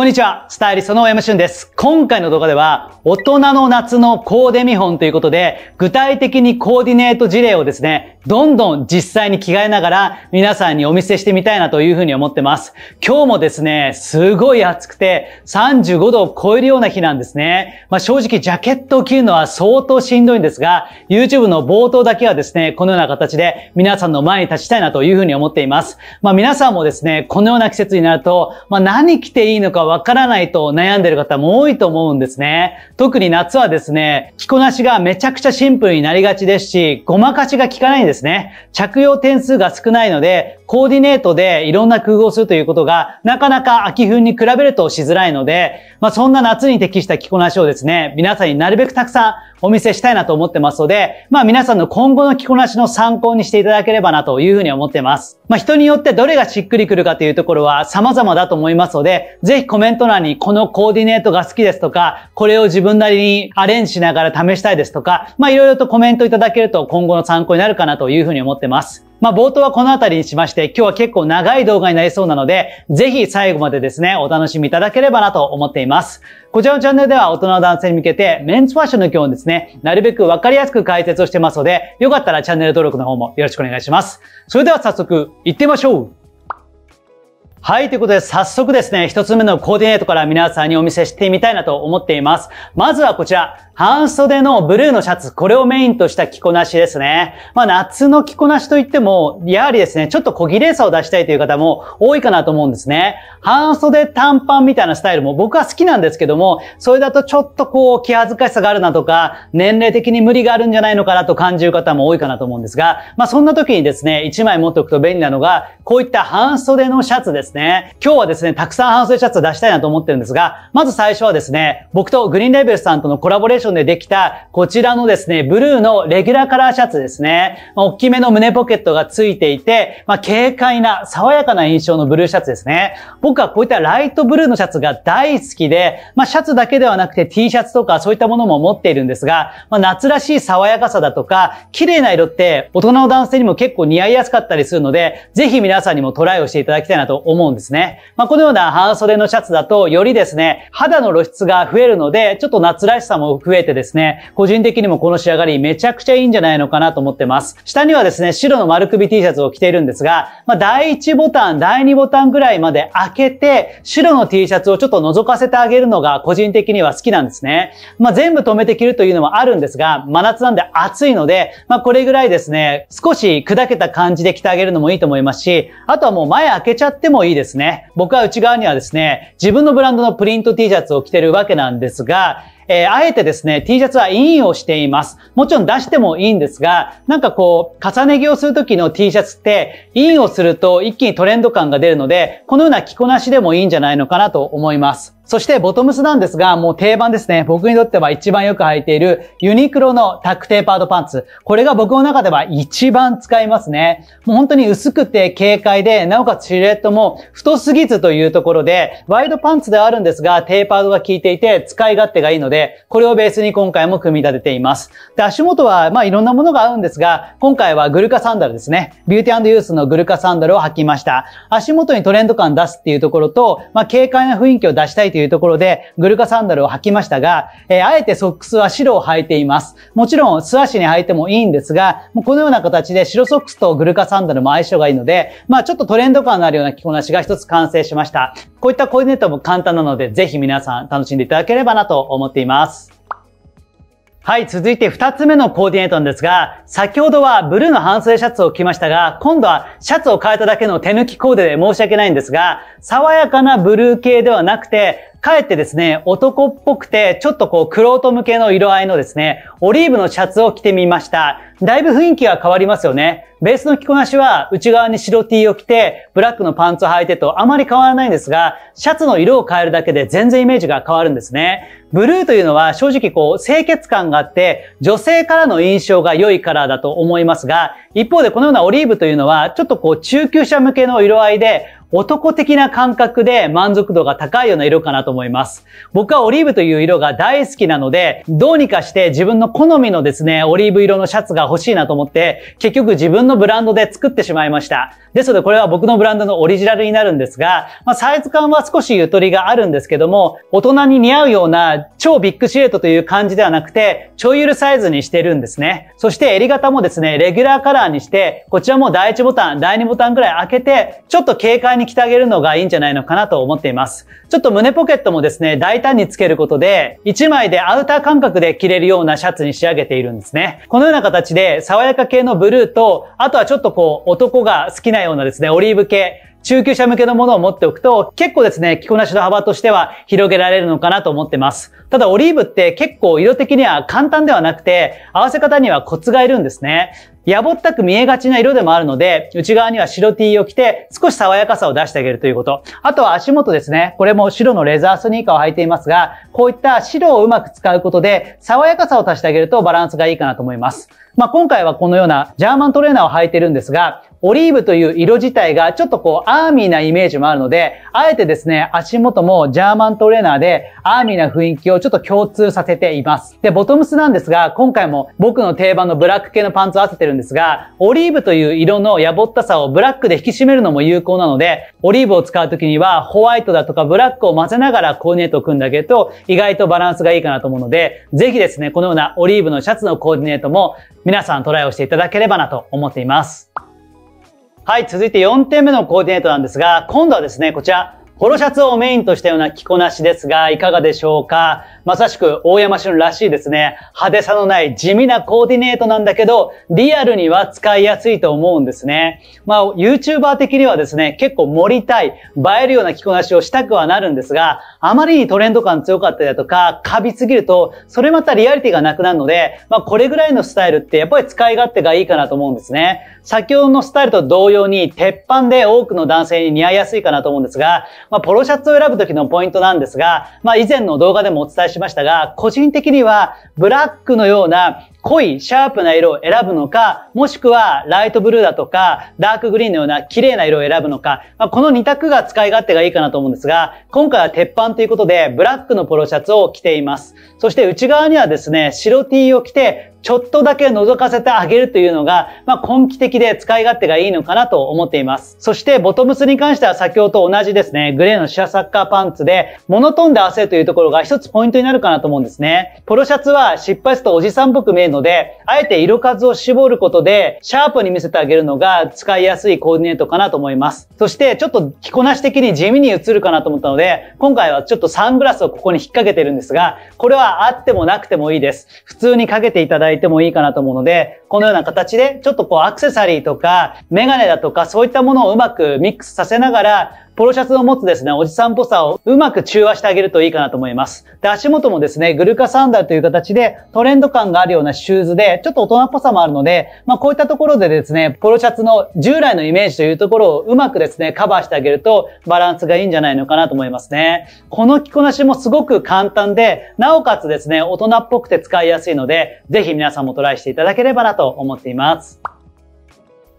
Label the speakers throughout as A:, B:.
A: こんにちは、スタイリストの大山俊です。今回の動画では、大人の夏のコーデ見本ということで、具体的にコーディネート事例をですね、どんどん実際に着替えながら、皆さんにお見せしてみたいなというふうに思ってます。今日もですね、すごい暑くて、35度を超えるような日なんですね。まあ、正直、ジャケットを着るのは相当しんどいんですが、YouTube の冒頭だけはですね、このような形で皆さんの前に立ちたいなというふうに思っています。まあ、皆さんもですね、このような季節になると、まあ、何着ていいのかわからないと悩んでる方も多いと思うんですね。特に夏はですね、着こなしがめちゃくちゃシンプルになりがちですし、ごまかしが効かないんですね。着用点数が少ないので、コーディネートでいろんな工夫をするということが、なかなか秋冬に比べるとしづらいので、まあそんな夏に適した着こなしをですね、皆さんになるべくたくさんお見せしたいなと思ってますので、まあ皆さんの今後の着こなしの参考にしていただければなというふうに思ってます。まあ人によってどれがしっくりくるかというところは様々だと思いますので、ぜひコメント欄にこのコーディネートが好きですとか、これを自分なりにアレンジしながら試したいですとか、まあいろいろとコメントいただけると今後の参考になるかなというふうに思ってます。まあ冒頭はこの辺りにしまして、今日は結構長い動画になりそうなので、ぜひ最後までですね、お楽しみいただければなと思っています。こちらのチャンネルでは大人の男性に向けて、メンズファッションの基本ですね、なるべくわかりやすく解説をしてますので、よかったらチャンネル登録の方もよろしくお願いします。それでは早速、行ってみましょうはい、ということで早速ですね、一つ目のコーディネートから皆さんにお見せしてみたいなと思っています。まずはこちら、半袖のブルーのシャツ、これをメインとした着こなしですね。まあ夏の着こなしといっても、やはりですね、ちょっと小綺麗さを出したいという方も多いかなと思うんですね。半袖短パンみたいなスタイルも僕は好きなんですけども、それだとちょっとこう気恥ずかしさがあるなとか、年齢的に無理があるんじゃないのかなと感じる方も多いかなと思うんですが、まあそんな時にですね、1枚持っておくと便利なのが、こういった半袖のシャツですですね。今日はですね、たくさん半袖シャツを出したいなと思ってるんですが、まず最初はですね、僕とグリーンレベルさんとのコラボレーションでできた、こちらのですね、ブルーのレギュラーカラーシャツですね。まあ、大きめの胸ポケットがついていて、まあ、軽快な、爽やかな印象のブルーシャツですね。僕はこういったライトブルーのシャツが大好きで、まあ、シャツだけではなくて T シャツとかそういったものも持っているんですが、まあ、夏らしい爽やかさだとか、綺麗な色って大人の男性にも結構似合いやすかったりするので、ぜひ皆さんにもトライをしていただきたいなと思思うんですね。まあ、このような半袖のシャツだと、よりですね、肌の露出が増えるので、ちょっと夏らしさも増えてですね、個人的にもこの仕上がりめちゃくちゃいいんじゃないのかなと思ってます。下にはですね、白の丸首 T シャツを着ているんですが、まあ、第1ボタン、第2ボタンぐらいまで開けて、白の T シャツをちょっと覗かせてあげるのが個人的には好きなんですね。まあ、全部止めて着るというのもあるんですが、真夏なんで暑いので、まあ、これぐらいですね、少し砕けた感じで着てあげるのもいいと思いますし、あとはもう前開けちゃってもいいいいですね。僕は内側にはですね、自分のブランドのプリント T シャツを着てるわけなんですが、えー、あえてですね、T シャツはインをしています。もちろん出してもいいんですが、なんかこう、重ね着をするときの T シャツって、インをすると一気にトレンド感が出るので、このような着こなしでもいいんじゃないのかなと思います。そしてボトムスなんですが、もう定番ですね。僕にとっては一番よく履いているユニクロのタックテーパードパンツ。これが僕の中では一番使いますね。もう本当に薄くて軽快で、なおかつシルエットも太すぎずというところで、ワイドパンツではあるんですが、テーパードが効いていて使い勝手がいいので、これをベースに今回も組み立てています。で、足元はまあいろんなものが合うんですが、今回はグルカサンダルですね。ビューティーユースのグルカサンダルを履きました。足元にトレンド感出すっていうところと、まあ軽快な雰囲気を出したいというていうところで、グルカサンダルを履きましたが、えー、あえてソックスは白を履いています。もちろん素足に履いてもいいんですが、もうこのような形で白ソックスとグルカサンダルも相性がいいので、まあちょっとトレンド感のあるような着こなしが一つ完成しました。こういったコーディネートも簡単なので、ぜひ皆さん楽しんでいただければなと思っています。はい、続いて2つ目のコーディネートなんですが、先ほどはブルーの半袖シャツを着ましたが、今度はシャツを変えただけの手抜きコーデで申し訳ないんですが、爽やかなブルー系ではなくて、かえってですね、男っぽくて、ちょっとこう、クロート向けの色合いのですね、オリーブのシャツを着てみました。だいぶ雰囲気が変わりますよね。ベースの着こなしは、内側に白 T を着て、ブラックのパンツを履いてとあまり変わらないんですが、シャツの色を変えるだけで全然イメージが変わるんですね。ブルーというのは正直こう、清潔感があって、女性からの印象が良いカラーだと思いますが、一方でこのようなオリーブというのは、ちょっとこう、中級者向けの色合いで、男的な感覚で満足度が高いような色かなと思います。僕はオリーブという色が大好きなので、どうにかして自分の好みのですね、オリーブ色のシャツが欲しいなと思って、結局自分のブランドで作ってしまいました。ですのでこれは僕のブランドのオリジナルになるんですが、まあ、サイズ感は少しゆとりがあるんですけども、大人に似合うような超ビッグシルエットという感じではなくて、ちょいゆるサイズにしてるんですね。そして襟型もですね、レギュラーカラーにして、こちらも第1ボタン、第2ボタンくらい開けて、ちょっと軽快にに着てあげるのがいいんじゃないのかなと思っています。ちょっと胸ポケットもですね、大胆につけることで、1枚でアウター感覚で着れるようなシャツに仕上げているんですね。このような形で、爽やか系のブルーと、あとはちょっとこう、男が好きなようなですね、オリーブ系、中級者向けのものを持っておくと、結構ですね、着こなしの幅としては広げられるのかなと思ってます。ただ、オリーブって結構色的には簡単ではなくて、合わせ方にはコツがいるんですね。やぼったく見えがちな色でもあるので、内側には白 T を着て、少し爽やかさを出してあげるということ。あとは足元ですね。これも白のレザースニーカーを履いていますが、こういった白をうまく使うことで、爽やかさを足してあげるとバランスがいいかなと思います。まあ、今回はこのようなジャーマントレーナーを履いてるんですが、オリーブという色自体がちょっとこうアーミーなイメージもあるので、あえてですね、足元もジャーマントレーナーでアーミーな雰囲気をちょっと共通させています。で、ボトムスなんですが、今回も僕の定番のブラック系のパンツを合わせてるんですが、オリーブという色のやぼったさをブラックで引き締めるのも有効なので、オリーブを使う時にはホワイトだとかブラックを混ぜながらコーディネートを組んであげると意外とバランスがいいかなと思うので、ぜひですね、このようなオリーブのシャツのコーディネートも皆さんトライをしていただければなと思っています。はい、続いて4点目のコーディネートなんですが、今度はですね、こちら、ポロシャツをメインとしたような着こなしですが、いかがでしょうかまさしく大山俊らしいですね。派手さのない地味なコーディネートなんだけど、リアルには使いやすいと思うんですね。まあ、YouTuber 的にはですね、結構盛りたい、映えるような着こなしをしたくはなるんですが、あまりにトレンド感強かったりだとか、カビすぎると、それまたリアリティがなくなるので、まあ、これぐらいのスタイルってやっぱり使い勝手がいいかなと思うんですね。先ほどのスタイルと同様に、鉄板で多くの男性に似合いやすいかなと思うんですが、まあ、ポロシャツを選ぶ時のポイントなんですが、まあ、以前の動画でもお伝えしましたが、個人的にはブラックのような濃いシャープな色を選ぶのか、もしくはライトブルーだとか、ダークグリーンのような綺麗な色を選ぶのか、まあ、この2択が使い勝手がいいかなと思うんですが、今回は鉄板ということで、ブラックのポロシャツを着ています。そして内側にはですね、白 T を着て、ちょっとだけ覗かせてあげるというのが、まあ、根気的で使い勝手がいいのかなと思っています。そして、ボトムスに関しては先ほどと同じですね、グレーのシャサッカーパンツで、モノトーンで汗というところが一つポイントになるかなと思うんですね。ポロシャツは失敗するとおじさんっぽく見えので、あえて色数を絞ることで、シャープに見せてあげるのが使いやすいコーディネートかなと思います。そして、ちょっと着こなし的に地味に映るかなと思ったので、今回はちょっとサングラスをここに引っ掛けてるんですが、これはあってもなくてもいいです。普通にかけていただいてもいいかなと思うので、このような形で、ちょっとこうアクセサリーとか、メガネだとか、そういったものをうまくミックスさせながら、ポロシャツを持つですね、おじさんっぽさをうまく中和してあげるといいかなと思います。で、足元もですね、グルカサンダルという形でトレンド感があるようなシューズで、ちょっと大人っぽさもあるので、まあこういったところでですね、ポロシャツの従来のイメージというところをうまくですね、カバーしてあげるとバランスがいいんじゃないのかなと思いますね。この着こなしもすごく簡単で、なおかつですね、大人っぽくて使いやすいので、ぜひ皆さんもトライしていただければなと思っています。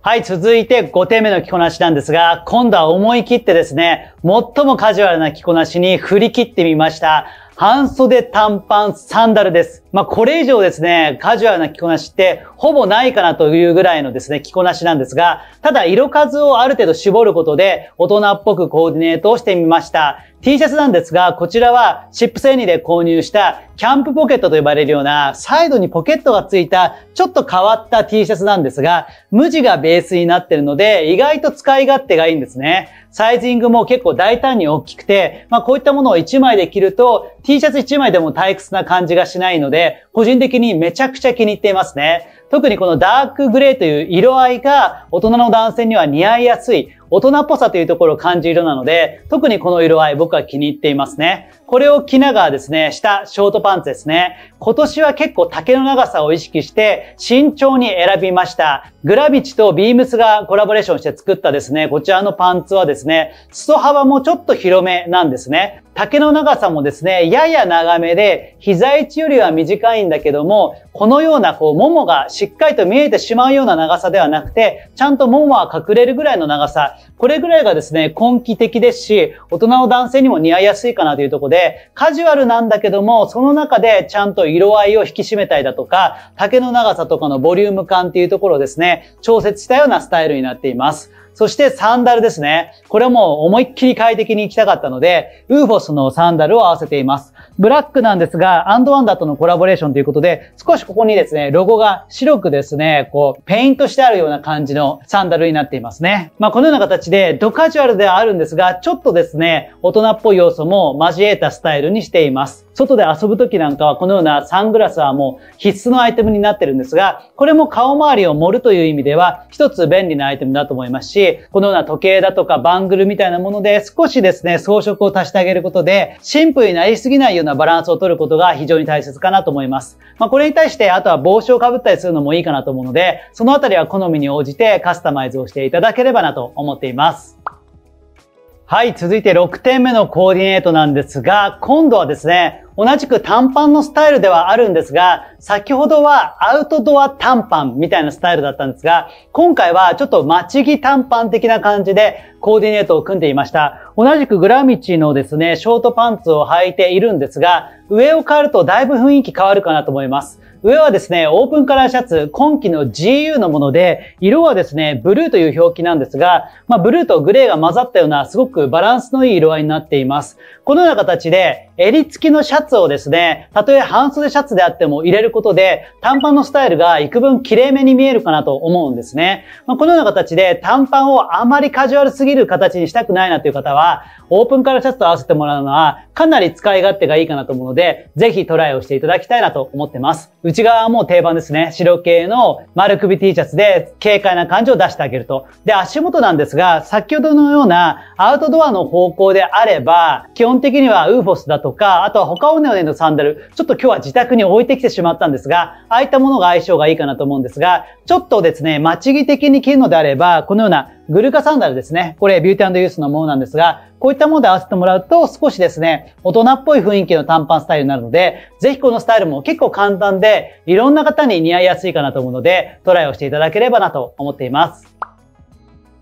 A: はい、続いて5点目の着こなしなんですが、今度は思い切ってですね、最もカジュアルな着こなしに振り切ってみました。半袖短パンサンダルです。まあ、これ以上ですね、カジュアルな着こなしってほぼないかなというぐらいのですね、着こなしなんですが、ただ色数をある程度絞ることで大人っぽくコーディネートをしてみました。T シャツなんですが、こちらはチップ繊維で購入したキャンプポケットと呼ばれるようなサイドにポケットがついたちょっと変わった T シャツなんですが、無地がベースになってるので意外と使い勝手がいいんですね。サイジングも結構大胆に大きくて、まあこういったものを1枚で着ると T シャツ1枚でも退屈な感じがしないので、個人的にめちゃくちゃ気に入っていますね。特にこのダークグレーという色合いが大人の男性には似合いやすい、大人っぽさというところを感じる色なので、特にこの色合い僕は気に入っていますね。これを着ながらですね、下、ショートパンツですね。今年は結構丈の長さを意識して慎重に選びました。グラビチとビームスがコラボレーションして作ったですね、こちらのパンツはですね、裾幅もちょっと広めなんですね。丈の長さもですね、やや長めで、膝位置よりは短いんだけども、このようなこう、ももがしっかりと見えてしまうような長さではなくて、ちゃんとももは隠れるぐらいの長さ、これぐらいがですね、根気的ですし、大人の男性にも似合いやすいかなというところで、で、カジュアルなんだけども、その中でちゃんと色合いを引き締めたりだとか、丈の長さとかのボリューム感っていうところをですね、調節したようなスタイルになっています。そしてサンダルですね。これも思いっきり快適に行きたかったので、ウーフォスのサンダルを合わせています。ブラックなんですが、アンドワンダーとのコラボレーションということで、少しここにですね、ロゴが白くですね、こう、ペイントしてあるような感じのサンダルになっていますね。まあ、このような形で、ドカジュアルではあるんですが、ちょっとですね、大人っぽい要素も交えたスタイルにしています。外で遊ぶ時なんかはこのようなサングラスはもう必須のアイテムになってるんですが、これも顔周りを盛るという意味では一つ便利なアイテムだと思いますし、このような時計だとかバングルみたいなもので少しですね、装飾を足してあげることで、シンプルになりすぎないようなバランスを取ることが非常に大切かなと思います。まあ、これに対してあとは帽子をかぶったりするのもいいかなと思うので、そのあたりは好みに応じてカスタマイズをしていただければなと思っています。はい、続いて6点目のコーディネートなんですが、今度はですね、同じく短パンのスタイルではあるんですが、先ほどはアウトドア短パンみたいなスタイルだったんですが、今回はちょっと待ち着短パン的な感じでコーディネートを組んでいました。同じくグラミチのですね、ショートパンツを履いているんですが、上を変えるとだいぶ雰囲気変わるかなと思います。上はですね、オープンカラーシャツ、今季の GU のもので、色はですね、ブルーという表記なんですが、まあ、ブルーとグレーが混ざったような、すごくバランスのいい色合いになっています。このような形で、襟付きのシャツをですね、たとえ半袖シャツであっても入れることで、短パンのスタイルが幾分綺麗めに見えるかなと思うんですね。まあ、このような形で、短パンをあまりカジュアルすぎる形にしたくないなという方は、オープンカラーシャツと合わせてもらうのは、かなり使い勝手がいいかなと思うので、ぜひトライをしていただきたいなと思ってます。内側はもう定番ですね。白系の丸首 T シャツで軽快な感じを出してあげると。で、足元なんですが、先ほどのようなアウトドアの方向であれば、基本的にはウーフォスだとか、あとは他オネオネのサンダル、ちょっと今日は自宅に置いてきてしまったんですが、ああいったものが相性がいいかなと思うんですが、ちょっとですね、待ち着的に着るのであれば、このようなグルカサンダルですね。これ、ビューティーユースのものなんですが、こういったもので合わせてもらうと、少しですね、大人っぽい雰囲気の短パンスタイルになるので、ぜひこのスタイルも結構簡単で、いろんな方に似合いやすいかなと思うので、トライをしていただければなと思っています。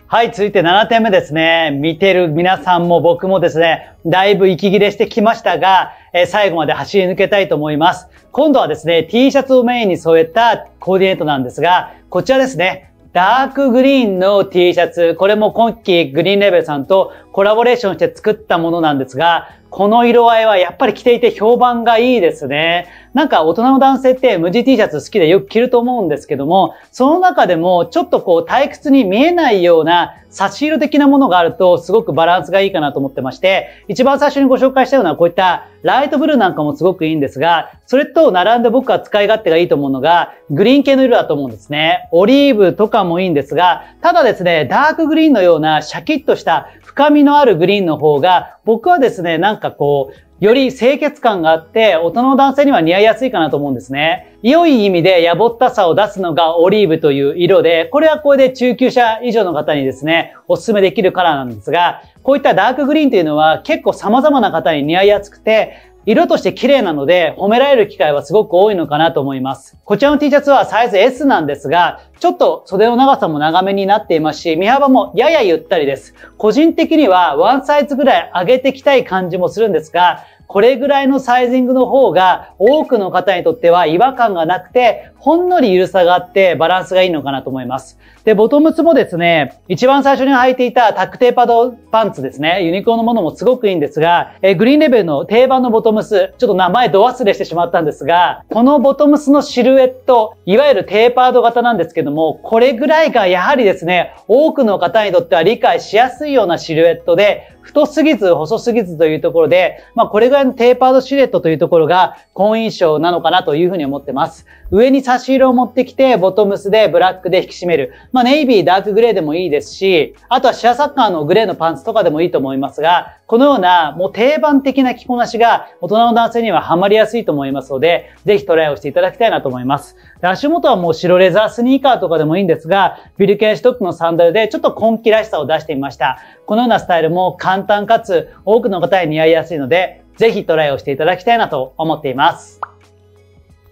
A: はい、続いて7点目ですね。見てる皆さんも僕もですね、だいぶ息切れしてきましたが、えー、最後まで走り抜けたいと思います。今度はですね、T シャツをメインに添えたコーディネートなんですが、こちらですね、ダークグリーンの T シャツ、これも今季グリーンレベルさんとコラボレーションして作ったものなんですが、この色合いはやっぱり着ていて評判がいいですね。なんか大人の男性って無地 T シャツ好きでよく着ると思うんですけども、その中でもちょっとこう退屈に見えないような差し色的なものがあるとすごくバランスがいいかなと思ってまして、一番最初にご紹介したようなこういったライトブルーなんかもすごくいいんですが、それと並んで僕は使い勝手がいいと思うのが、グリーン系の色だと思うんですね。オリーブとかもいいんですが、ただですね、ダークグリーンのようなシャキッとした深みのあるグリーンの方が、僕はですね、なんかこう、より清潔感があって、大人の男性には似合いやすいかなと思うんですね。良い意味でやぼったさを出すのがオリーブという色で、これはこれで中級者以上の方にですね、お勧めできるカラーなんですが、こういったダークグリーンというのは結構様々な方に似合いやすくて、色として綺麗なので褒められる機会はすごく多いのかなと思います。こちらの T シャツはサイズ S なんですが、ちょっと袖の長さも長めになっていますし、身幅もややゆったりです。個人的にはワンサイズぐらい上げてきたい感じもするんですが、これぐらいのサイジングの方が多くの方にとっては違和感がなくて、ほんのり緩さがあってバランスがいいのかなと思います。で、ボトムツもですね、一番最初に履いていたタックテーパードパンツですね、ユニクロのものもすごくいいんですが、えグリーンレベルの定番のボトムス、ちょっと名前ど忘れしてしまったんですが、このボトムスのシルエット、いわゆるテーパード型なんですけども、これぐらいがやはりですね、多くの方にとっては理解しやすいようなシルエットで、太すぎず細すぎずというところで、まあこれぐらいのテーパードシルエットというところが好印象なのかなというふうに思ってます。上に差し色を持ってきて、ボトムスでブラックで引き締める。まあ、ネイビー、ダークグレーでもいいですし、あとはシアサッカーのグレーのパンツとかでもいいと思いますが、このような、もう定番的な着こなしが、大人の男性にはハマりやすいと思いますので、ぜひトライをしていただきたいなと思います。で足元はもう白レザースニーカーとかでもいいんですが、ビルケンシュトックのサンダルで、ちょっと根気らしさを出してみました。このようなスタイルも簡単かつ、多くの方に似合いやすいので、ぜひトライをしていただきたいなと思っています。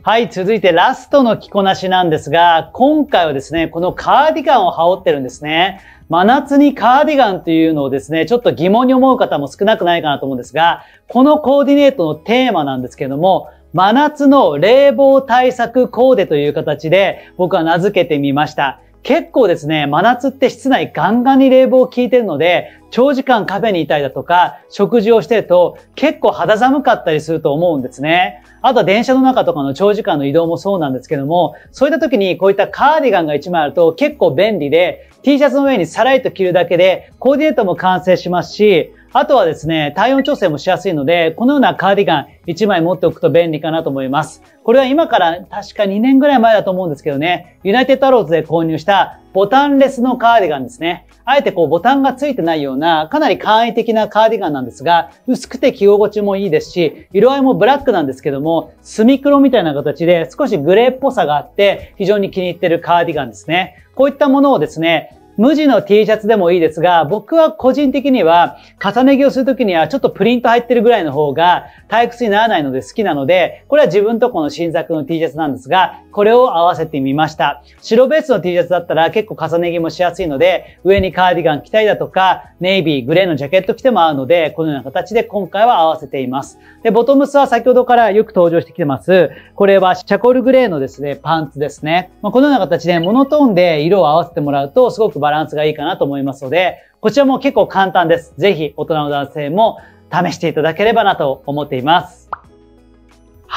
A: はい、続いてラストの着こなしなんですが、今回はですね、このカーディガンを羽織ってるんですね。真夏にカーディガンというのをですね、ちょっと疑問に思う方も少なくないかなと思うんですが、このコーディネートのテーマなんですけれども、真夏の冷房対策コーデという形で僕は名付けてみました。結構ですね、真夏って室内ガンガンに冷房効いてるので、長時間カフェにいたりだとか、食事をしてると結構肌寒かったりすると思うんですね。あとは電車の中とかの長時間の移動もそうなんですけども、そういった時にこういったカーディガンが1枚あると結構便利で、T シャツの上にさらりと着るだけで、コーディネートも完成しますし、あとはですね、体温調整もしやすいので、このようなカーディガン1枚持っておくと便利かなと思います。これは今から確か2年ぐらい前だと思うんですけどね、ユナイテッドアローズで購入したボタンレスのカーディガンですね。あえてこうボタンがついてないようなかなり簡易的なカーディガンなんですが、薄くて着心地もいいですし、色合いもブラックなんですけども、ク黒みたいな形で少しグレーっぽさがあって非常に気に入ってるカーディガンですね。こういったものをですね、無地の T シャツでもいいですが、僕は個人的には、重ね着をするときにはちょっとプリント入ってるぐらいの方が退屈にならないので好きなので、これは自分とこの新作の T シャツなんですが、これを合わせてみました。白ベースの T シャツだったら結構重ね着もしやすいので、上にカーディガン着たりだとか、ネイビー、グレーのジャケット着ても合うので、このような形で今回は合わせています。で、ボトムスは先ほどからよく登場してきてます。これはシャコールグレーのですね、パンツですね。まあ、このような形でモノトーンで色を合わせてもらうと、すごくバランスがいいかなと思いますので、こちらも結構簡単です。ぜひ大人の男性も試していただければなと思っています。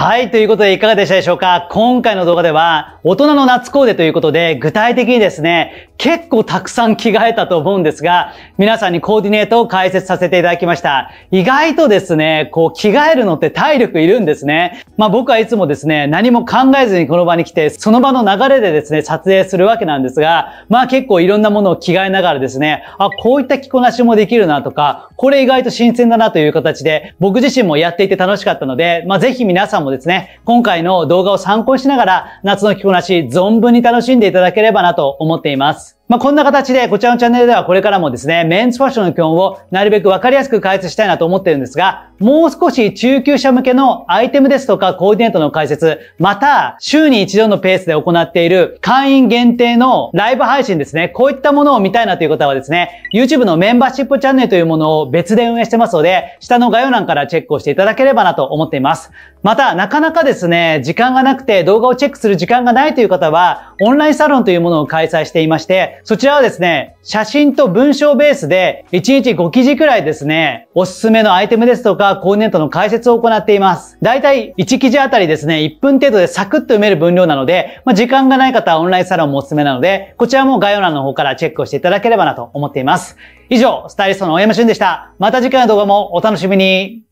A: はい。ということで、いかがでしたでしょうか今回の動画では、大人の夏コーデということで、具体的にですね、結構たくさん着替えたと思うんですが、皆さんにコーディネートを解説させていただきました。意外とですね、こう、着替えるのって体力いるんですね。まあ僕はいつもですね、何も考えずにこの場に来て、その場の流れでですね、撮影するわけなんですが、まあ結構いろんなものを着替えながらですね、あ、こういった着こなしもできるなとか、これ意外と新鮮だなという形で、僕自身もやっていて楽しかったので、まあぜひ皆さんももですね、今回の動画を参考にしながら、夏の着こなし、存分に楽しんでいただければなと思っています。まあ、こんな形で、こちらのチャンネルではこれからもですね、メンズファッションの基本をなるべくわかりやすく解説したいなと思ってるんですが、もう少し中級者向けのアイテムですとかコーディネートの解説、また、週に一度のペースで行っている会員限定のライブ配信ですね、こういったものを見たいなという方はですね、YouTube のメンバーシップチャンネルというものを別で運営してますので、下の概要欄からチェックをしていただければなと思っています。また、なかなかですね、時間がなくて動画をチェックする時間がないという方は、オンラインサロンというものを開催していまして、そちらはですね、写真と文章ベースで1日5記事くらいですね、おすすめのアイテムですとか、コーディネートの解説を行っています。だいたい1記事あたりですね、1分程度でサクッと読める分量なので、まあ、時間がない方はオンラインサロンもおすすめなので、こちらも概要欄の方からチェックをしていただければなと思っています。以上、スタイリストの大山俊でした。また次回の動画もお楽しみに。